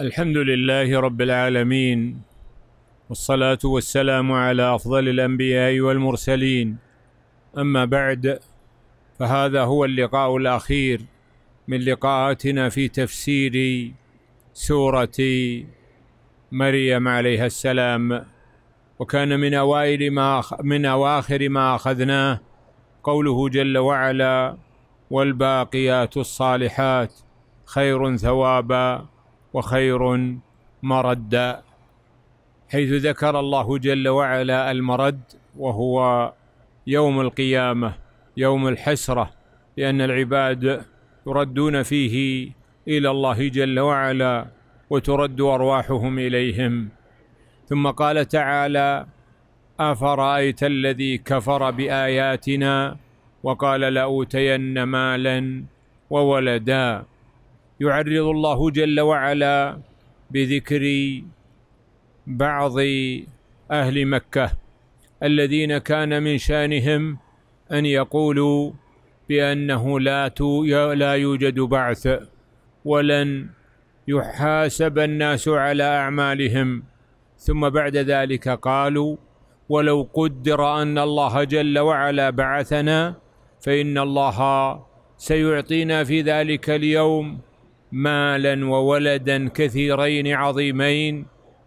الحمد لله رب العالمين والصلاة والسلام على أفضل الأنبياء والمرسلين أما بعد فهذا هو اللقاء الأخير من لقاءاتنا في تفسير سورة مريم عليها السلام وكان من أوائل ما من أواخر ما أخذناه قوله جل وعلا والباقيات الصالحات خير ثوابا وخير مردا حيث ذكر الله جل وعلا المرد وهو يوم القيامه يوم الحسره لان العباد يردون فيه الى الله جل وعلا وترد ارواحهم اليهم ثم قال تعالى افرايت الذي كفر باياتنا وقال لاوتين مالا وولدا يعرض الله جل وعلا بذكر بعض اهل مكه الذين كان من شانهم ان يقولوا بانه لا لا يوجد بعث ولن يحاسب الناس على اعمالهم ثم بعد ذلك قالوا ولو قدر ان الله جل وعلا بعثنا فان الله سيعطينا في ذلك اليوم مالا وولدا كثيرين عظيمين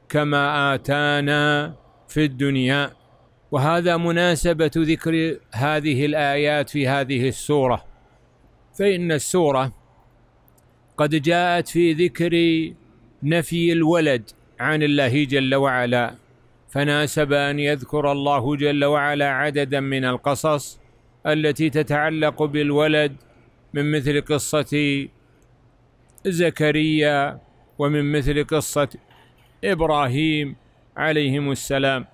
كما آتانا في الدنيا وهذا مناسبة ذكر هذه الآيات في هذه السورة فإن السورة قد جاءت في ذكر نفي الولد عن الله جل وعلا فناسب أن يذكر الله جل وعلا عددا من القصص التي تتعلق بالولد من مثل قصة زكريا ومن مثل قصة إبراهيم عليهم السلام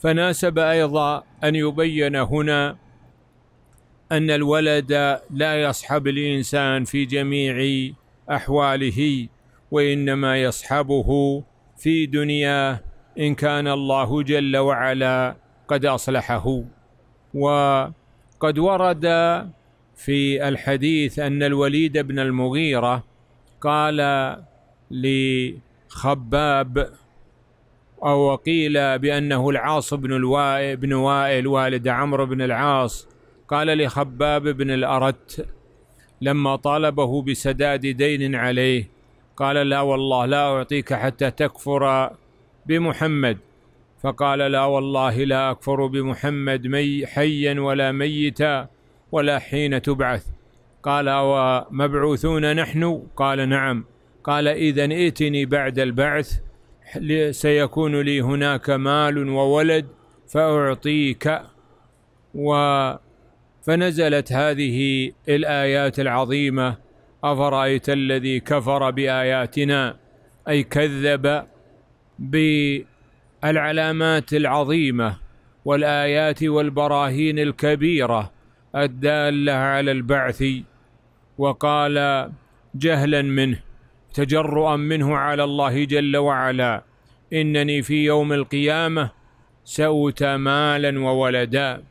فناسب أيضا أن يبين هنا أن الولد لا يصحب الإنسان في جميع أحواله وإنما يصحبه في دنياه إن كان الله جل وعلا قد أصلحه وقد ورد في الحديث أن الوليد بن المغيرة قال لخباب أو قيل بأنه العاص بن الوائل بن وائل والد عمرو بن العاص قال لخباب بن الأرت لما طالبه بسداد دين عليه قال لا والله لا أعطيك حتى تكفر بمحمد فقال لا والله لا أكفر بمحمد حيا ولا ميتا ولا حين تبعث قال ومبعوثون نحن قال نعم قال إذا ائتني بعد البعث سيكون لي هناك مال وولد فأعطيك و فنزلت هذه الآيات العظيمة أفرأيت الذي كفر بآياتنا أي كذب بالعلامات العظيمة والآيات والبراهين الكبيرة الدالة على البعث وقال جهلا منه تجرؤا منه على الله جل وعلا إنني في يوم القيامة سأوتى مالا وولدا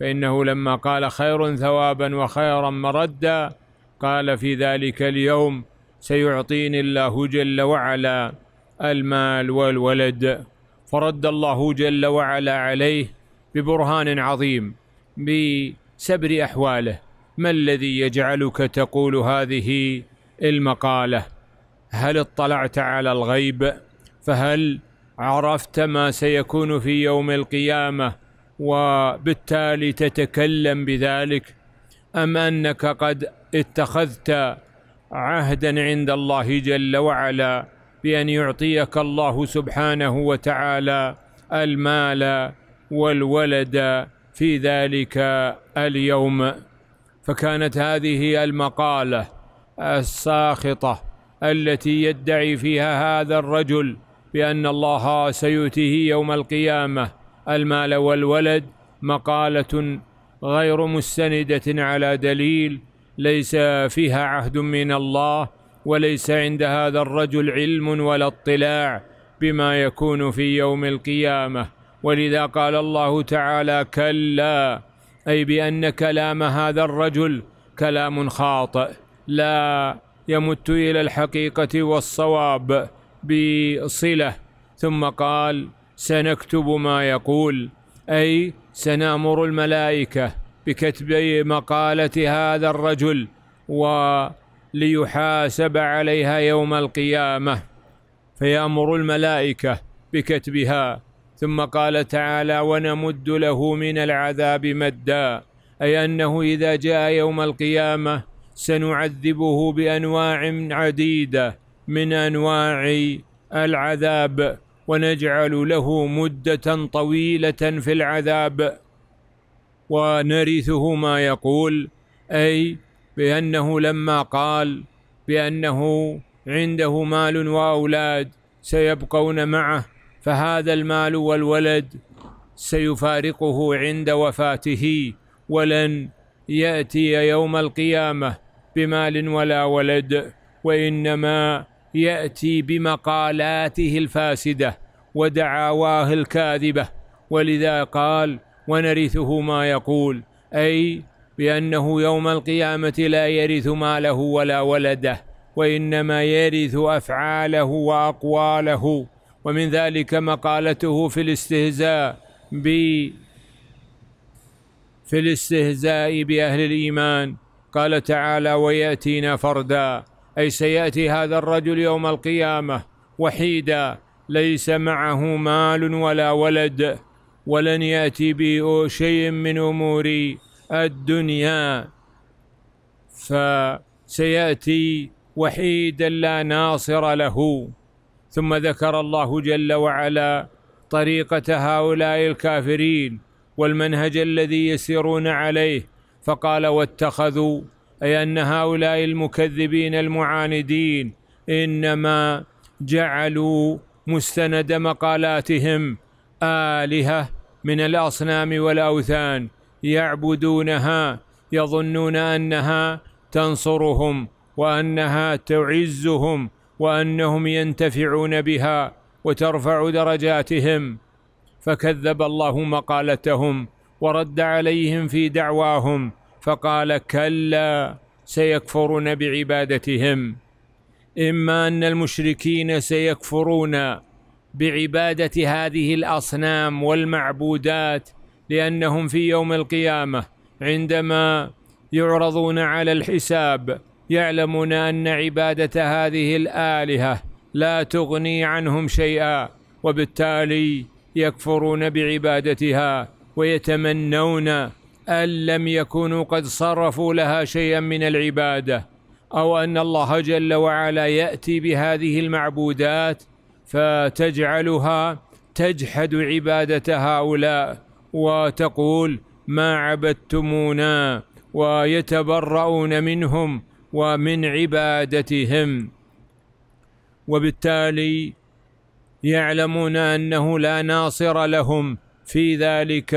فإنه لما قال خير ثوابا وخيرا مردا قال في ذلك اليوم سيعطيني الله جل وعلا المال والولد فرد الله جل وعلا عليه ببرهان عظيم سبر احواله ما الذي يجعلك تقول هذه المقاله هل اطلعت على الغيب فهل عرفت ما سيكون في يوم القيامه وبالتالي تتكلم بذلك ام انك قد اتخذت عهدا عند الله جل وعلا بان يعطيك الله سبحانه وتعالى المال والولد في ذلك اليوم فكانت هذه المقاله الساخطه التي يدعي فيها هذا الرجل بان الله سيؤتيه يوم القيامه المال والولد مقاله غير مستنده على دليل ليس فيها عهد من الله وليس عند هذا الرجل علم ولا اطلاع بما يكون في يوم القيامه ولذا قال الله تعالى كلا أي بأن كلام هذا الرجل كلام خاطئ لا يمت إلى الحقيقة والصواب بصلة ثم قال سنكتب ما يقول أي سنأمر الملائكة بكتب مقالة هذا الرجل وليحاسب عليها يوم القيامة فيأمر الملائكة بكتبها ثم قال تعالى ونمد له من العذاب مدا اي انه اذا جاء يوم القيامه سنعذبه بانواع عديده من انواع العذاب ونجعل له مده طويله في العذاب ونرثه ما يقول اي بانه لما قال بانه عنده مال واولاد سيبقون معه فهذا المال والولد سيفارقه عند وفاته ولن ياتي يوم القيامه بمال ولا ولد وانما ياتي بمقالاته الفاسده ودعاواه الكاذبه ولذا قال ونرثه ما يقول اي بانه يوم القيامه لا يرث ماله ولا ولده وانما يرث افعاله واقواله ومن ذلك مقالته في الاستهزاء ب في الاستهزاء بأهل الإيمان قال تعالى ويأتينا فردا أي سيأتي هذا الرجل يوم القيامة وحيدا ليس معه مال ولا ولد ولن يأتي به شيء من أمور الدنيا فسيأتي وحيدا لا ناصر له ثم ذكر الله جل وعلا طريقة هؤلاء الكافرين والمنهج الذي يسيرون عليه فقال واتخذوا أي أن هؤلاء المكذبين المعاندين إنما جعلوا مستند مقالاتهم آلهة من الأصنام والأوثان يعبدونها يظنون أنها تنصرهم وأنها تعزهم وانهم ينتفعون بها وترفع درجاتهم فكذب الله مقالتهم ورد عليهم في دعواهم فقال كلا سيكفرون بعبادتهم اما ان المشركين سيكفرون بعباده هذه الاصنام والمعبودات لانهم في يوم القيامه عندما يعرضون على الحساب يعلمون أن عبادة هذه الآلهة لا تغني عنهم شيئا وبالتالي يكفرون بعبادتها ويتمنون أن لم يكونوا قد صرفوا لها شيئا من العبادة أو أن الله جل وعلا يأتي بهذه المعبودات فتجعلها تجحد عبادة هؤلاء وتقول ما عبدتمونا ويتبرؤون منهم ومن عبادتهم وبالتالي يعلمون انه لا ناصر لهم في ذلك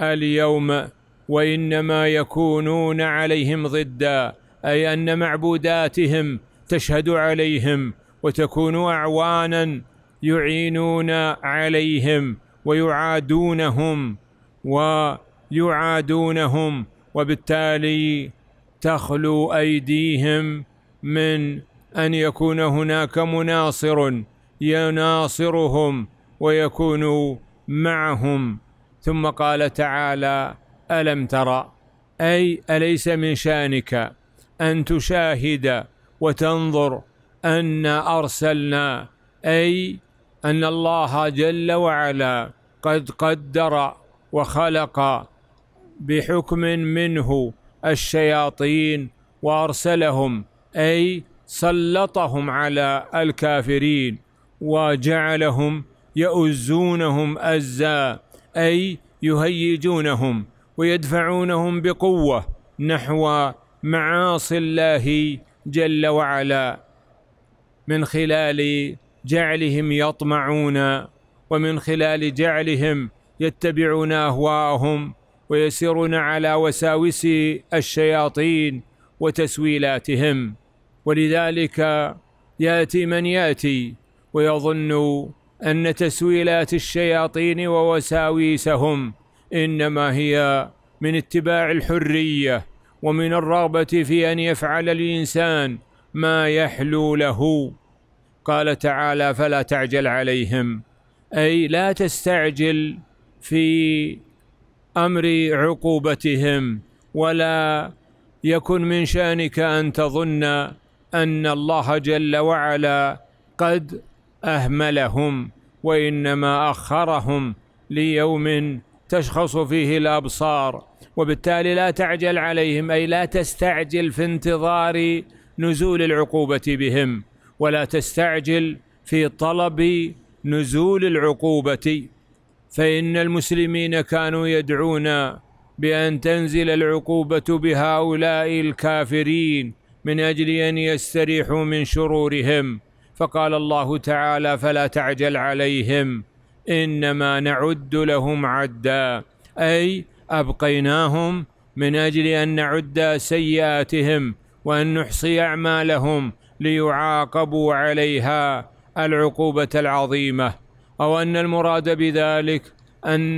اليوم وانما يكونون عليهم ضدا اي ان معبوداتهم تشهد عليهم وتكون اعوانا يعينون عليهم ويعادونهم ويعادونهم وبالتالي تخلو ايديهم من ان يكون هناك مناصر يناصرهم ويكون معهم ثم قال تعالى الم ترى اي اليس من شانك ان تشاهد وتنظر ان ارسلنا اي ان الله جل وعلا قد قدر وخلق بحكم منه الشياطين وارسلهم اي سلطهم على الكافرين وجعلهم يؤزونهم ازا اي يهيجونهم ويدفعونهم بقوه نحو معاصي الله جل وعلا من خلال جعلهم يطمعون ومن خلال جعلهم يتبعون اهواءهم ويسيرون على وساوس الشياطين وتسويلاتهم ولذلك ياتي من ياتي ويظن ان تسويلات الشياطين ووساويسهم انما هي من اتباع الحريه ومن الرغبه في ان يفعل الانسان ما يحلو له قال تعالى فلا تعجل عليهم اي لا تستعجل في امر عقوبتهم ولا يكن من شانك ان تظن ان الله جل وعلا قد اهملهم وانما اخرهم ليوم تشخص فيه الابصار وبالتالي لا تعجل عليهم اي لا تستعجل في انتظار نزول العقوبه بهم ولا تستعجل في طلب نزول العقوبه فإن المسلمين كانوا يدعون بأن تنزل العقوبة بهؤلاء الكافرين من أجل أن يستريحوا من شرورهم فقال الله تعالى فلا تعجل عليهم إنما نعد لهم عدا أي أبقيناهم من أجل أن نعد سيئاتهم وأن نحصي أعمالهم ليعاقبوا عليها العقوبة العظيمة أو أن المراد بذلك أن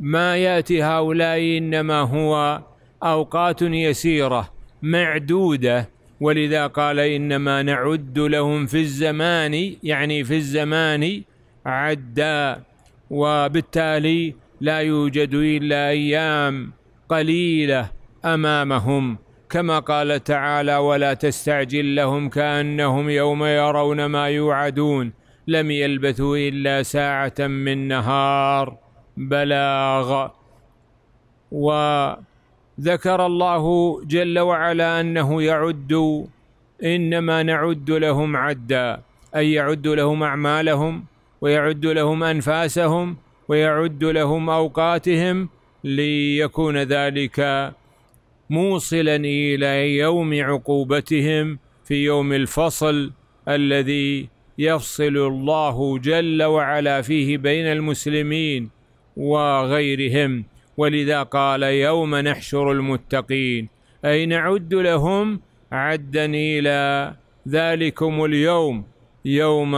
ما يأتي هؤلاء إنما هو أوقات يسيرة معدودة ولذا قال إنما نعد لهم في الزمان يعني في الزمان عدا وبالتالي لا يوجد إلا أيام قليلة أمامهم كما قال تعالى ولا تستعجل لهم كأنهم يوم يرون ما يوعدون لم يلبثوا إلا ساعة من نهار بلاغ وذكر الله جل وعلا أنه يعد إنما نعد لهم عدا أي يعد لهم أعمالهم ويعد لهم أنفاسهم ويعد لهم أوقاتهم ليكون ذلك موصلا إلى يوم عقوبتهم في يوم الفصل الذي يفصل الله جل وعلا فيه بين المسلمين وغيرهم ولذا قال يوم نحشر المتقين أي نعد لهم عدا إلى ذلكم اليوم يوم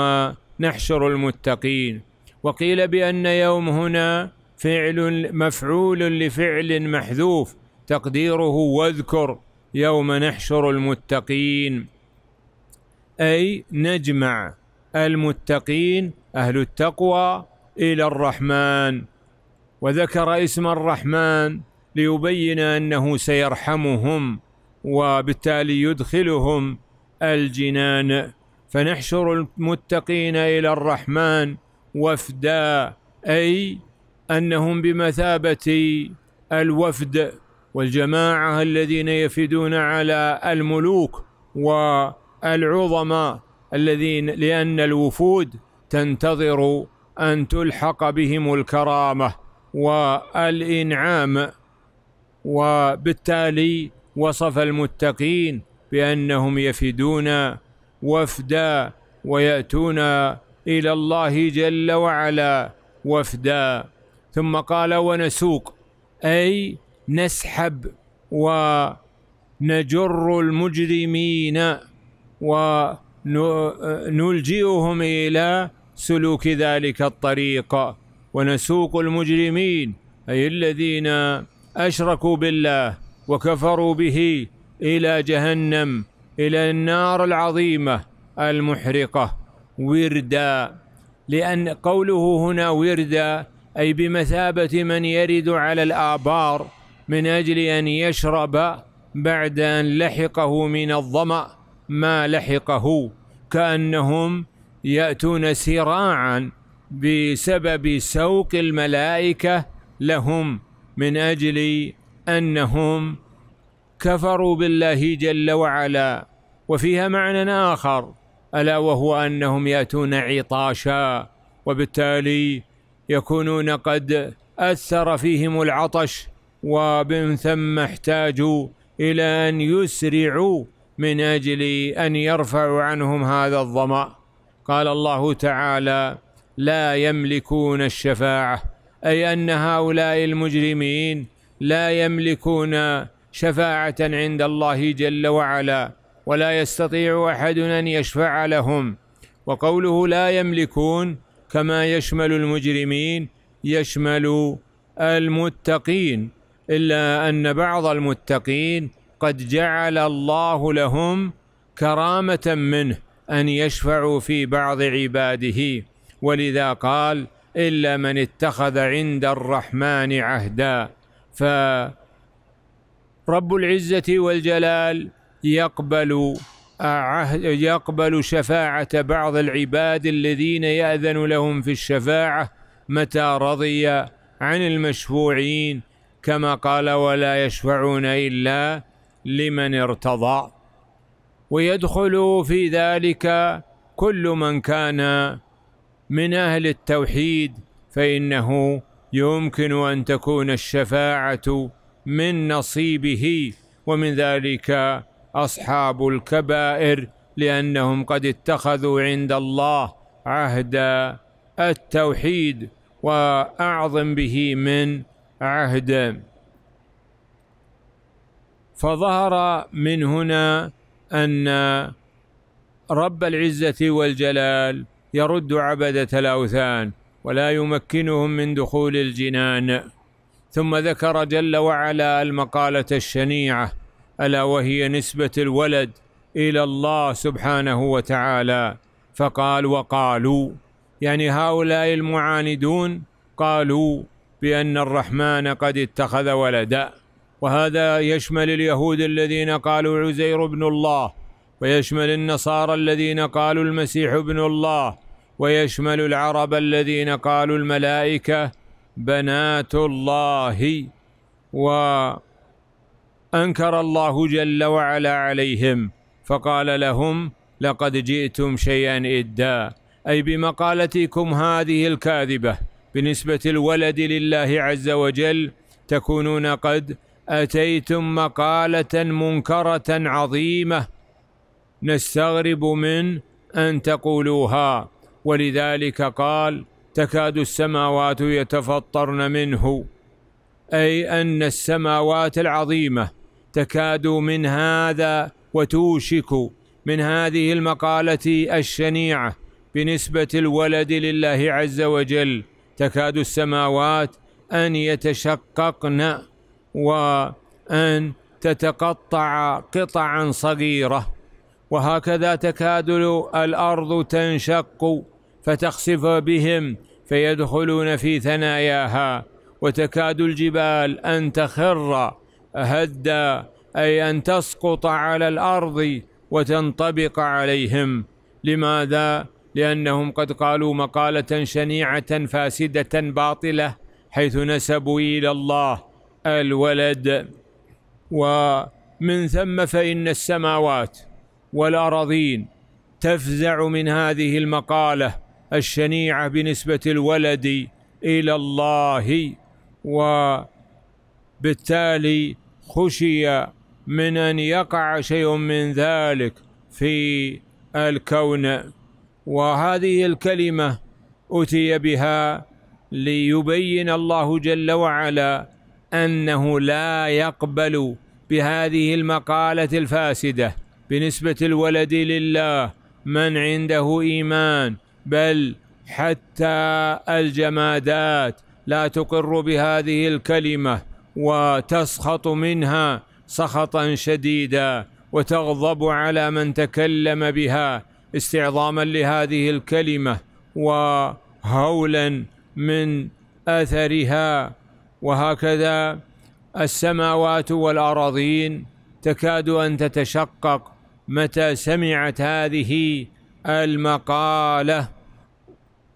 نحشر المتقين وقيل بأن يوم هنا فعل مفعول لفعل محذوف تقديره واذكر يوم نحشر المتقين أي نجمع المتقين أهل التقوى إلى الرحمن وذكر اسم الرحمن ليبين أنه سيرحمهم وبالتالي يدخلهم الجنان فنحشر المتقين إلى الرحمن وفدا أي أنهم بمثابة الوفد والجماعة الذين يفدون على الملوك والعظماء الذين لأن الوفود تنتظر أن تلحق بهم الكرامة والإنعام وبالتالي وصف المتقين بأنهم يفدون وفدا ويأتون إلى الله جل وعلا وفدا ثم قال ونسوق أي نسحب ونجر المجرمين و آه، نلجئهم إلى سلوك ذلك الطريق ونسوق المجرمين أي الذين أشركوا بالله وكفروا به إلى جهنم إلى النار العظيمة المحرقة وردا لأن قوله هنا وردا أي بمثابة من يرد على الآبار من أجل أن يشرب بعد أن لحقه من الظمأ ما لحقه كأنهم يأتون سراعا بسبب سوق الملائكة لهم من أجل أنهم كفروا بالله جل وعلا وفيها معنى آخر ألا وهو أنهم يأتون عطاشا وبالتالي يكونون قد أثر فيهم العطش ومن ثم احتاجوا إلى أن يسرعوا من اجل ان يرفعوا عنهم هذا الظما قال الله تعالى لا يملكون الشفاعه اي ان هؤلاء المجرمين لا يملكون شفاعه عند الله جل وعلا ولا يستطيع احد ان يشفع لهم وقوله لا يملكون كما يشمل المجرمين يشمل المتقين الا ان بعض المتقين قد جعل الله لهم كرامة منه أن يشفعوا في بعض عباده ولذا قال إلا من اتخذ عند الرحمن عهدا فرب العزة والجلال يقبل يقبل شفاعة بعض العباد الذين يأذن لهم في الشفاعة متى رضي عن المشفوعين كما قال ولا يشفعون إلا لمن ارتضى ويدخل في ذلك كل من كان من اهل التوحيد فانه يمكن ان تكون الشفاعه من نصيبه ومن ذلك اصحاب الكبائر لانهم قد اتخذوا عند الله عهد التوحيد واعظم به من عهد فظهر من هنا أن رب العزة والجلال يرد عبدة الأوثان ولا يمكنهم من دخول الجنان ثم ذكر جل وعلا المقالة الشنيعة ألا وهي نسبة الولد إلى الله سبحانه وتعالى فقال وقالوا يعني هؤلاء المعاندون قالوا بأن الرحمن قد اتخذ ولدا وهذا يشمل اليهود الذين قالوا عزير بن الله ويشمل النصارى الذين قالوا المسيح ابن الله ويشمل العرب الذين قالوا الملائكه بنات الله وانكر الله جل وعلا عليهم فقال لهم لقد جئتم شيئا ادا اي بمقالتكم هذه الكاذبه بنسبه الولد لله عز وجل تكونون قد اتيتم مقاله منكره عظيمه نستغرب من ان تقولوها ولذلك قال تكاد السماوات يتفطرن منه اي ان السماوات العظيمه تكاد من هذا وتوشك من هذه المقاله الشنيعه بنسبه الولد لله عز وجل تكاد السماوات ان يتشققن وأن تتقطع قطعا صغيرة وهكذا تكاد الأرض تنشق فتخسف بهم فيدخلون في ثناياها وتكاد الجبال أن تخر هدا أي أن تسقط على الأرض وتنطبق عليهم لماذا؟ لأنهم قد قالوا مقالة شنيعة فاسدة باطلة حيث نسبوا إلى الله الولد ومن ثم فإن السماوات والأراضين تفزع من هذه المقالة الشنيعة بنسبة الولد إلى الله وبالتالي خشي من أن يقع شيء من ذلك في الكون وهذه الكلمة أتي بها ليبين الله جل وعلا أنه لا يقبل بهذه المقالة الفاسدة بنسبة الولد لله من عنده إيمان بل حتى الجمادات لا تقر بهذه الكلمة وتسخط منها سخطا شديدا وتغضب على من تكلم بها استعظاما لهذه الكلمه وهولا من اثرها وهكذا السماوات والأراضين تكاد أن تتشقق متى سمعت هذه المقالة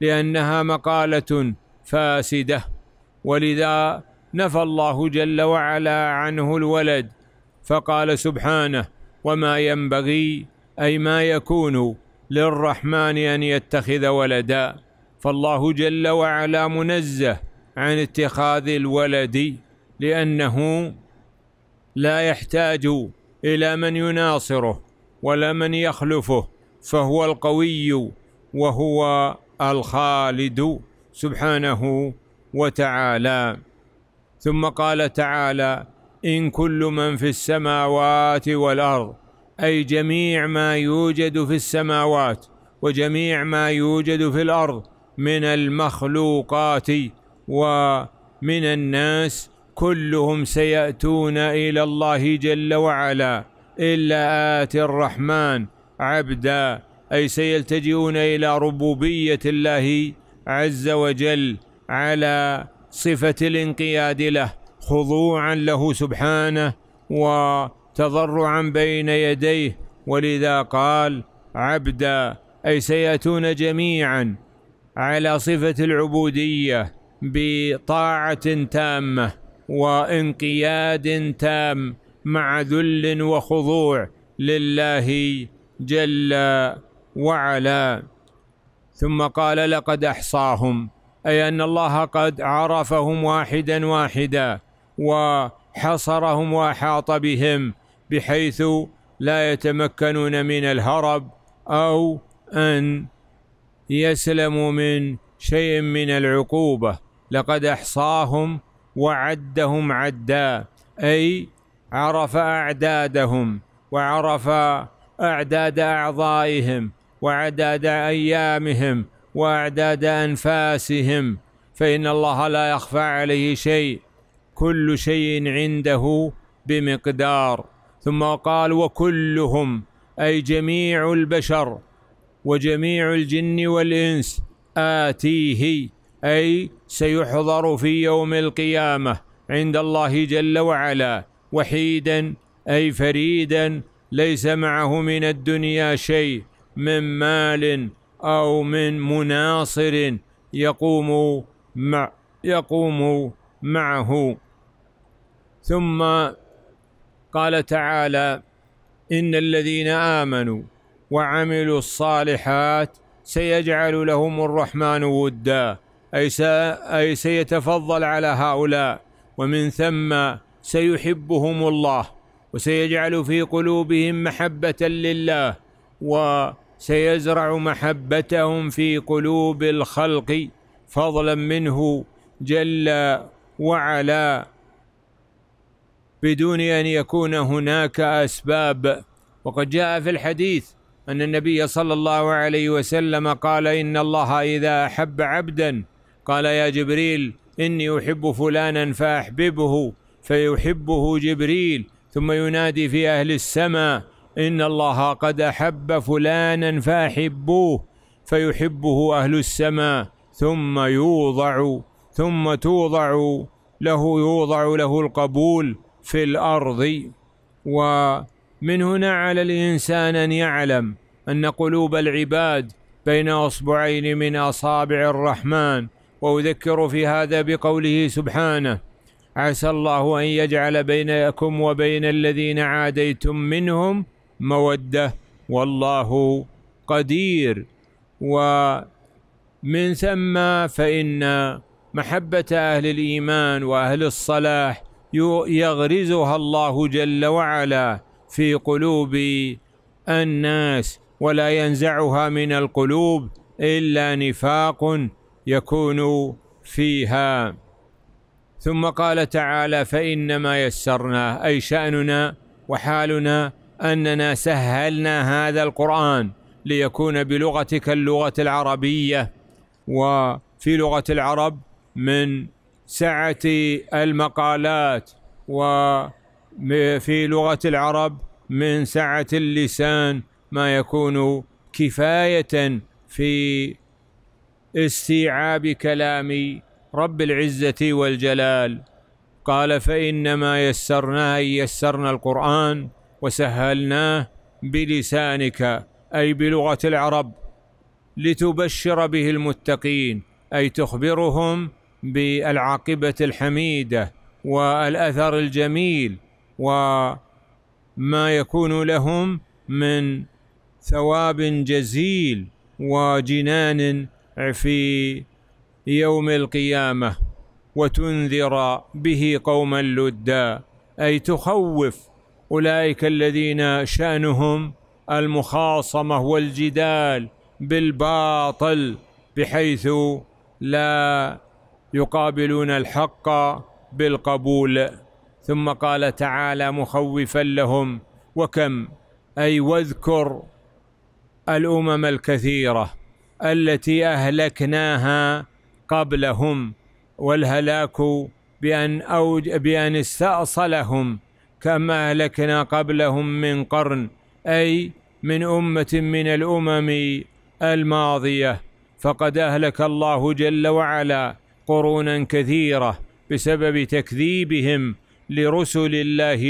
لأنها مقالة فاسدة ولذا نفى الله جل وعلا عنه الولد فقال سبحانه وما ينبغي أي ما يكون للرحمن أن يتخذ ولدا فالله جل وعلا منزه عن اتخاذ الولد لأنه لا يحتاج إلى من يناصره ولا من يخلفه فهو القوي وهو الخالد سبحانه وتعالى ثم قال تعالى إن كل من في السماوات والأرض أي جميع ما يوجد في السماوات وجميع ما يوجد في الأرض من المخلوقات ومن الناس كلهم سيأتون إلى الله جل وعلا إلا آتي الرحمن عبدا أي سيلتجئون إلى ربوبية الله عز وجل على صفة الانقياد له خضوعا له سبحانه وتضرعا بين يديه ولذا قال عبدا أي سيأتون جميعا على صفة العبودية بطاعه تامه وانقياد تام مع ذل وخضوع لله جل وعلا ثم قال لقد احصاهم اي ان الله قد عرفهم واحدا واحدا وحصرهم واحاط بهم بحيث لا يتمكنون من الهرب او ان يسلموا من شيء من العقوبه لقد احصاهم وعدهم عدا اي عرف اعدادهم وعرف اعداد اعضائهم وعداد ايامهم واعداد انفاسهم فان الله لا يخفى عليه شيء كل شيء عنده بمقدار ثم قال وكلهم اي جميع البشر وجميع الجن والانس اتيه أي سيحضر في يوم القيامة عند الله جل وعلا وحيدا أي فريدا ليس معه من الدنيا شيء من مال أو من مناصر يقوم مع يقوم معه ثم قال تعالى إن الذين آمنوا وعملوا الصالحات سيجعل لهم الرحمن وداً أي, أي سيتفضل على هؤلاء ومن ثم سيحبهم الله وسيجعل في قلوبهم محبة لله وسيزرع محبتهم في قلوب الخلق فضلا منه جل وعلا بدون أن يكون هناك أسباب وقد جاء في الحديث أن النبي صلى الله عليه وسلم قال إن الله إذا أحب عبداً قال يا جبريل إني أحب فلانا فأحببه فيحبه جبريل ثم ينادي في أهل السماء إن الله قد أحب فلانا فأحبوه فيحبه أهل السماء ثم يوضع ثم توضع له يوضع له القبول في الأرض ومن هنا على الإنسان أن يعلم أن قلوب العباد بين أصبعين من أصابع الرحمن وأذكر في هذا بقوله سبحانه عسى الله أن يجعل بينكم وبين الذين عاديتم منهم مودة والله قدير ومن ثم فإن محبة أهل الإيمان وأهل الصلاح يغرزها الله جل وعلا في قلوب الناس ولا ينزعها من القلوب إلا نفاق يكون فيها ثم قال تعالى فانما يسرنا اي شاننا وحالنا اننا سهلنا هذا القران ليكون بلغتك اللغه العربيه وفي لغه العرب من سعه المقالات وفي لغه العرب من سعه اللسان ما يكون كفايه في استيعاب كلام رب العزة والجلال قال فإنما يسرنا أي يسرنا القرآن وسهلناه بلسانك أي بلغة العرب لتبشر به المتقين أي تخبرهم بالعاقبة الحميدة والأثر الجميل وما يكون لهم من ثواب جزيل وجنان في يوم القيامه وتنذر به قوما لدا اي تخوف اولئك الذين شانهم المخاصمه والجدال بالباطل بحيث لا يقابلون الحق بالقبول ثم قال تعالى مخوفا لهم وكم اي واذكر الامم الكثيره التي أهلكناها قبلهم والهلاك بأن أوج بأن استأصلهم كما أهلكنا قبلهم من قرن أي من أمة من الأمم الماضية فقد أهلك الله جل وعلا قرونا كثيرة بسبب تكذيبهم لرسل الله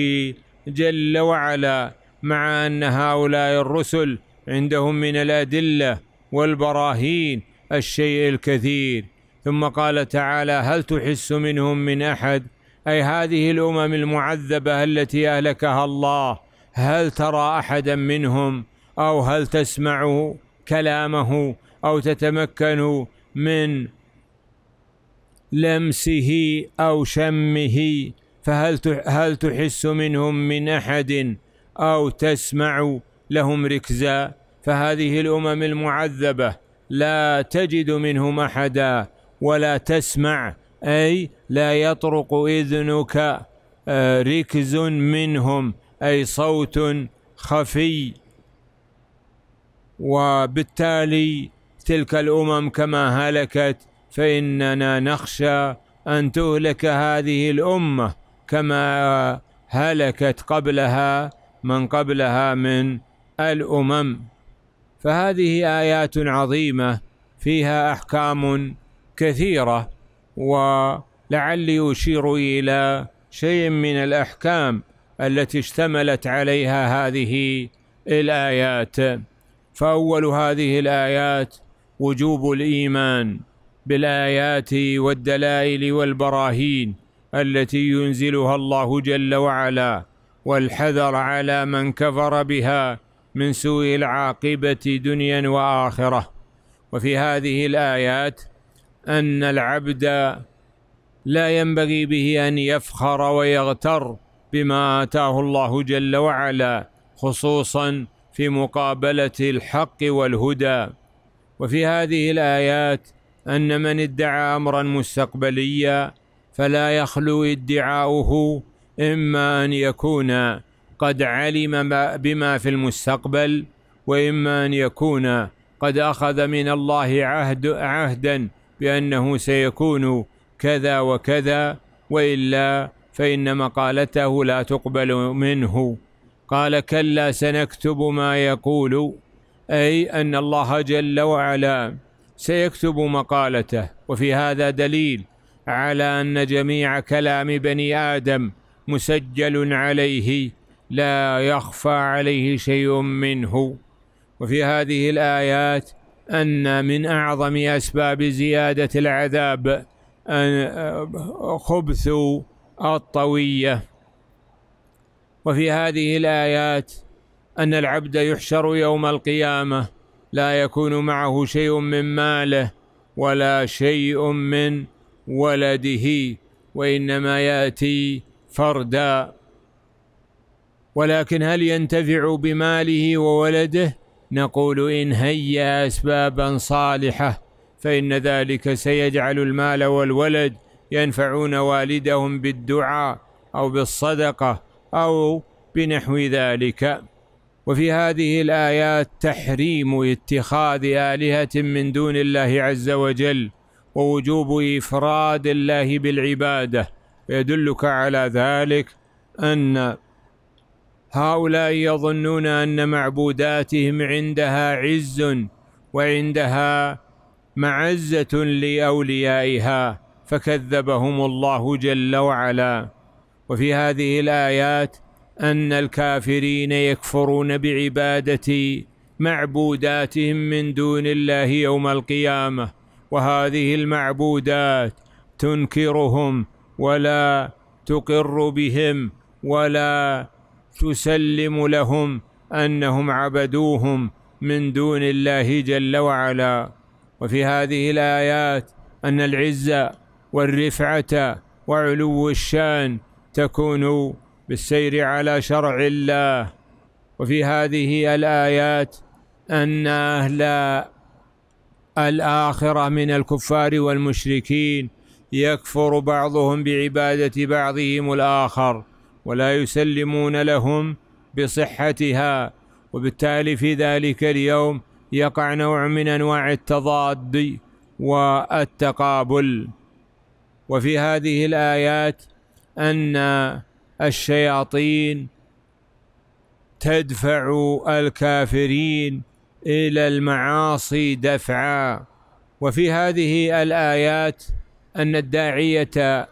جل وعلا مع أن هؤلاء الرسل عندهم من الأدلة والبراهين الشيء الكثير ثم قال تعالى هل تحس منهم من احد اي هذه الامم المعذبه التي اهلكها الله هل ترى احدا منهم او هل تسمع كلامه او تتمكن من لمسه او شمه فهل هل تحس منهم من احد او تسمع لهم ركزا فهذه الامم المعذبه لا تجد منهم احدا ولا تسمع اي لا يطرق اذنك آه، ركز منهم اي صوت خفي وبالتالي تلك الامم كما هلكت فاننا نخشى ان تهلك هذه الامه كما هلكت قبلها من قبلها من الامم فهذه ايات عظيمه فيها احكام كثيره ولعلي اشير الى شيء من الاحكام التي اشتملت عليها هذه الايات فاول هذه الايات وجوب الايمان بالايات والدلائل والبراهين التي ينزلها الله جل وعلا والحذر على من كفر بها من سوء العاقبة دنيا وآخرة وفي هذه الآيات أن العبد لا ينبغي به أن يفخر ويغتر بما آتاه الله جل وعلا خصوصا في مقابلة الحق والهدى وفي هذه الآيات أن من ادعى أمرا مستقبليا فلا يخلو ادعاؤه إما أن يكون قد علم بما في المستقبل واما ان يكون قد اخذ من الله عهد عهدا بانه سيكون كذا وكذا والا فان مقالته لا تقبل منه قال كلا سنكتب ما يقول اي ان الله جل وعلا سيكتب مقالته وفي هذا دليل على ان جميع كلام بني ادم مسجل عليه لا يخفى عليه شيء منه وفي هذه الآيات أن من أعظم أسباب زيادة العذاب خبث الطوية وفي هذه الآيات أن العبد يحشر يوم القيامة لا يكون معه شيء من ماله ولا شيء من ولده وإنما يأتي فردا ولكن هل ينتفع بماله وولده نقول إن هيأ أسبابا صالحة فإن ذلك سيجعل المال والولد ينفعون والدهم بالدعاء أو بالصدقة أو بنحو ذلك وفي هذه الآيات تحريم اتخاذ آلهة من دون الله عز وجل ووجوب إفراد الله بالعبادة ويدلك على ذلك أن هؤلاء يظنون ان معبوداتهم عندها عز وعندها معزه لاوليائها فكذبهم الله جل وعلا وفي هذه الايات ان الكافرين يكفرون بعباده معبوداتهم من دون الله يوم القيامه وهذه المعبودات تنكرهم ولا تقر بهم ولا تسلم لهم انهم عبدوهم من دون الله جل وعلا وفي هذه الايات ان العزه والرفعه وعلو الشان تكون بالسير على شرع الله وفي هذه الايات ان اهل الاخره من الكفار والمشركين يكفر بعضهم بعباده بعضهم الاخر ولا يسلمون لهم بصحتها وبالتالي في ذلك اليوم يقع نوع من انواع التضاد والتقابل وفي هذه الايات ان الشياطين تدفع الكافرين الى المعاصي دفعا وفي هذه الايات ان الداعيه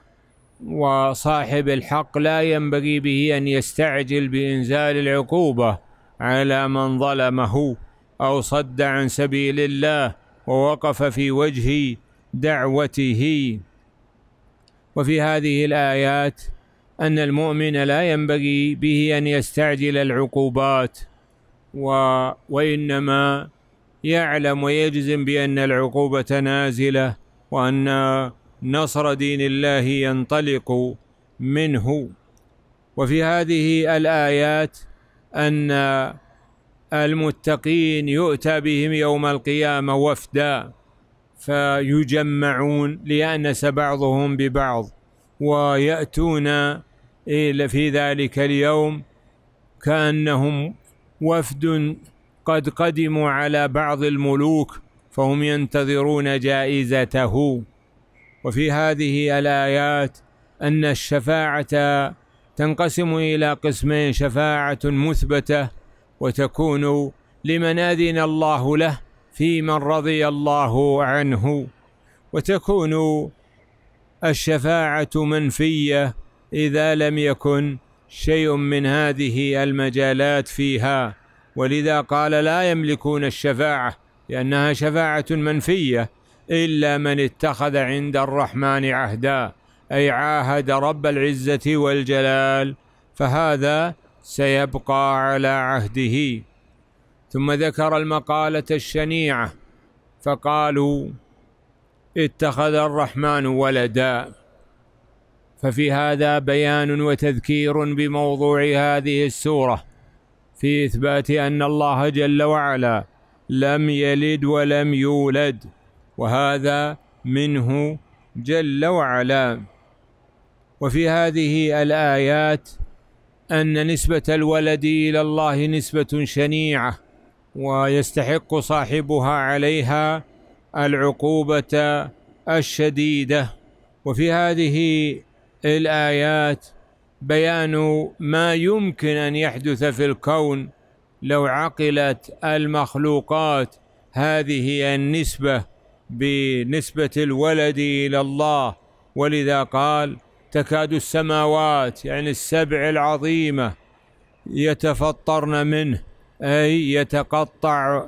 وصاحب الحق لا ينبغي به أن يستعجل بإنزال العقوبة على من ظلمه أو صد عن سبيل الله ووقف في وجه دعوته وفي هذه الآيات أن المؤمن لا ينبغي به أن يستعجل العقوبات و وإنما يعلم ويجزم بأن العقوبة نازلة وأن نصر دين الله ينطلق منه وفي هذه الايات ان المتقين يؤتى بهم يوم القيامه وفدا فيجمعون ليانس بعضهم ببعض وياتون في ذلك اليوم كانهم وفد قد قدموا على بعض الملوك فهم ينتظرون جائزته وفي هذه الايات ان الشفاعه تنقسم الى قسمين شفاعه مثبته وتكون لمن اذن الله له في من رضي الله عنه وتكون الشفاعه منفيه اذا لم يكن شيء من هذه المجالات فيها ولذا قال لا يملكون الشفاعه لانها شفاعه منفيه إلا من اتخذ عند الرحمن عهدا أي عاهد رب العزة والجلال فهذا سيبقى على عهده ثم ذكر المقالة الشنيعة فقالوا اتخذ الرحمن ولدا ففي هذا بيان وتذكير بموضوع هذه السورة في إثبات أن الله جل وعلا لم يلد ولم يولد وهذا منه جل وعلا وفي هذه الايات ان نسبه الولد الى الله نسبه شنيعه ويستحق صاحبها عليها العقوبه الشديده وفي هذه الايات بيان ما يمكن ان يحدث في الكون لو عقلت المخلوقات هذه النسبه بنسبة الولد إلى الله ولذا قال تكاد السماوات يعني السبع العظيمة يتفطرن منه أي يتقطع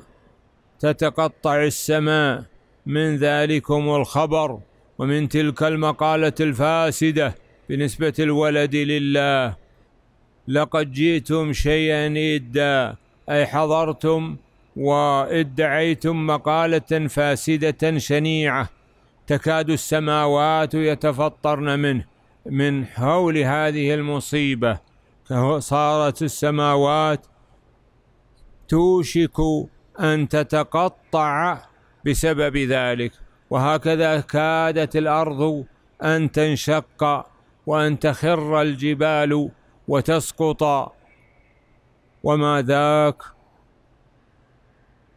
تتقطع السماء من ذلكم الخبر ومن تلك المقالة الفاسدة بنسبة الولد لله لقد جئتم شيئا إدا أي حضرتم وادعيتم مقالة فاسدة شنيعة تكاد السماوات يتفطرن منه من حول هذه المصيبة صارت السماوات توشك أن تتقطع بسبب ذلك وهكذا كادت الأرض أن تنشق وأن تخر الجبال وتسقط وما ذاك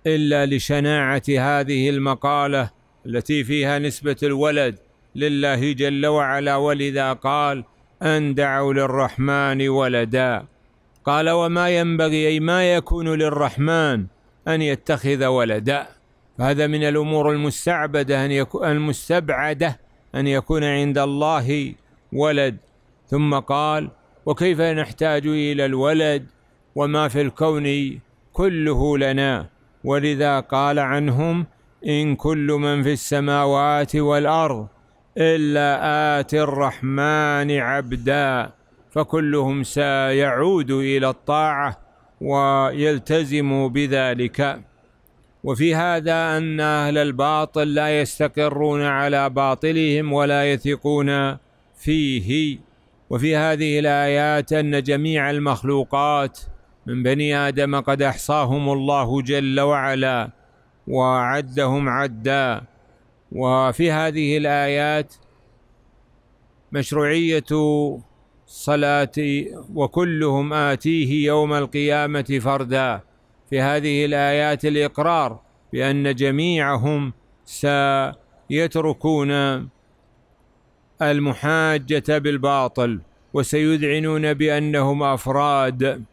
إلا لشناعة هذه المقالة التي فيها نسبة الولد لله جل وعلا ولذا قال أن دعوا للرحمن ولدا قال وما ينبغي أي ما يكون للرحمن أن يتخذ ولدا فهذا من الأمور المستعبدة أن يكون المستبعدة أن يكون عند الله ولد ثم قال وكيف نحتاج إلى الولد وما في الكون كله لنا ولذا قال عنهم إن كل من في السماوات والأرض إلا آتي الرحمن عبدا فكلهم سيعود إلى الطاعة ويلتزم بذلك وفي هذا أن أهل الباطل لا يستقرون على باطلهم ولا يثقون فيه وفي هذه الآيات أن جميع المخلوقات من بني آدم قد أحصاهم الله جل وعلا وعدهم عدا وفي هذه الآيات مشروعية صلاة وكلهم آتيه يوم القيامة فردا في هذه الآيات الإقرار بأن جميعهم سيتركون المحاجة بالباطل وسيذعنون بأنهم أفراد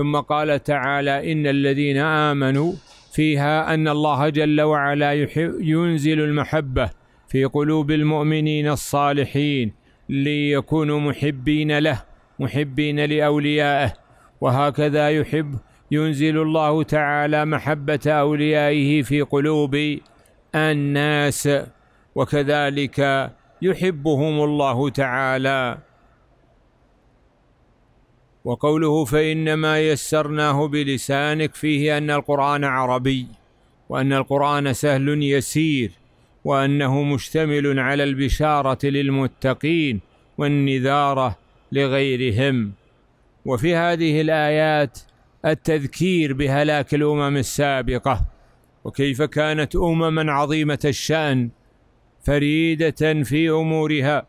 ثم قال تعالى إن الذين آمنوا فيها أن الله جل وعلا ينزل المحبة في قلوب المؤمنين الصالحين ليكونوا محبين له محبين لأوليائه وهكذا يحب ينزل الله تعالى محبة أوليائه في قلوب الناس وكذلك يحبهم الله تعالى وقوله فانما يسرناه بلسانك فيه ان القران عربي وان القران سهل يسير وانه مشتمل على البشاره للمتقين والنذاره لغيرهم وفي هذه الايات التذكير بهلاك الامم السابقه وكيف كانت امما عظيمه الشان فريده في امورها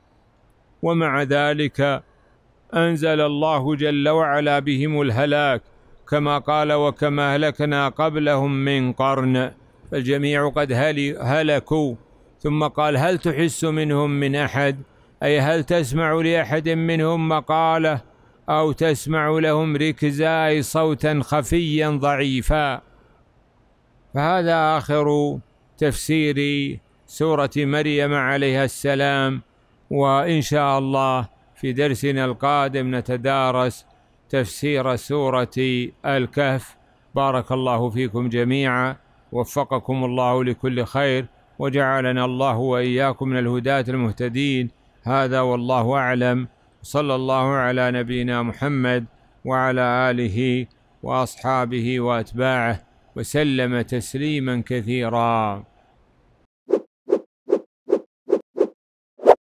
ومع ذلك أنزل الله جل وعلا بهم الهلاك كما قال وكما هلكنا قبلهم من قرن فالجميع قد هلكوا ثم قال هل تحس منهم من أحد أي هل تسمع لأحد منهم مقالة أو تسمع لهم ركزا أي صوتا خفيا ضعيفا فهذا آخر تفسير سورة مريم عليها السلام وإن شاء الله في درسنا القادم نتدارس تفسير سورة الكهف بارك الله فيكم جميعا وفقكم الله لكل خير وجعلنا الله وإياكم من الهداة المهتدين هذا والله أعلم صلى الله على نبينا محمد وعلى آله وأصحابه وأتباعه وسلم تسليما كثيرا